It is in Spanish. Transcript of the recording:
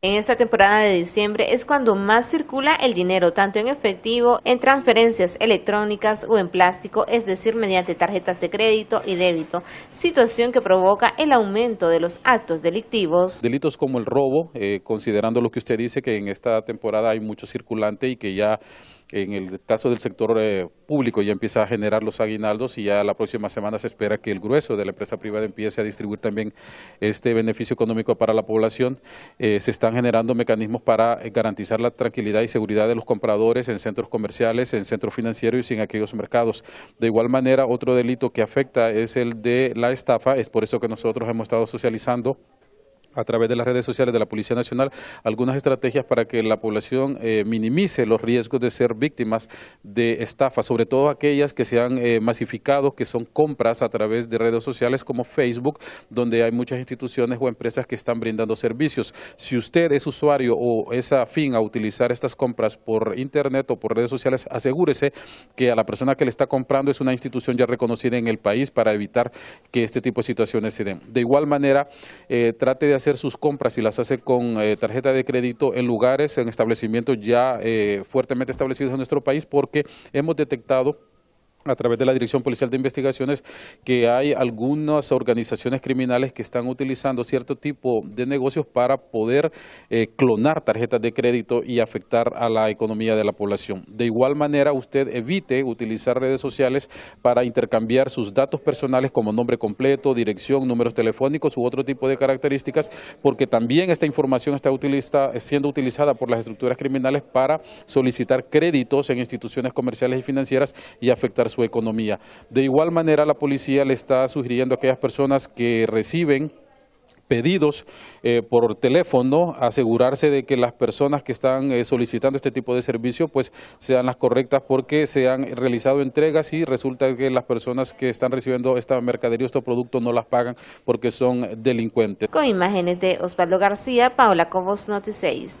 En esta temporada de diciembre es cuando más circula el dinero, tanto en efectivo, en transferencias electrónicas o en plástico, es decir, mediante tarjetas de crédito y débito, situación que provoca el aumento de los actos delictivos. Delitos como el robo, eh, considerando lo que usted dice, que en esta temporada hay mucho circulante y que ya en el caso del sector eh, público ya empieza a generar los aguinaldos y ya la próxima semana se espera que el grueso de la empresa privada empiece a distribuir también este beneficio económico para la población. Eh, se están generando mecanismos para eh, garantizar la tranquilidad y seguridad de los compradores en centros comerciales, en centros financieros y en aquellos mercados. De igual manera, otro delito que afecta es el de la estafa, es por eso que nosotros hemos estado socializando a través de las redes sociales de la Policía Nacional algunas estrategias para que la población eh, minimice los riesgos de ser víctimas de estafa sobre todo aquellas que se han eh, masificado, que son compras a través de redes sociales como Facebook, donde hay muchas instituciones o empresas que están brindando servicios. Si usted es usuario o es afín a utilizar estas compras por internet o por redes sociales, asegúrese que a la persona que le está comprando es una institución ya reconocida en el país para evitar que este tipo de situaciones se den. De igual manera, eh, trate de hacer sus compras y las hace con eh, tarjeta de crédito en lugares, en establecimientos ya eh, fuertemente establecidos en nuestro país porque hemos detectado a través de la Dirección Policial de Investigaciones que hay algunas organizaciones criminales que están utilizando cierto tipo de negocios para poder eh, clonar tarjetas de crédito y afectar a la economía de la población. De igual manera, usted evite utilizar redes sociales para intercambiar sus datos personales como nombre completo, dirección, números telefónicos u otro tipo de características, porque también esta información está utiliza, siendo utilizada por las estructuras criminales para solicitar créditos en instituciones comerciales y financieras y afectar su economía. De igual manera, la policía le está sugiriendo a aquellas personas que reciben pedidos eh, por teléfono, asegurarse de que las personas que están eh, solicitando este tipo de servicio pues sean las correctas porque se han realizado entregas y resulta que las personas que están recibiendo esta mercadería estos productos no las pagan porque son delincuentes. Con imágenes de Osvaldo García, Paula Cobos, Noticias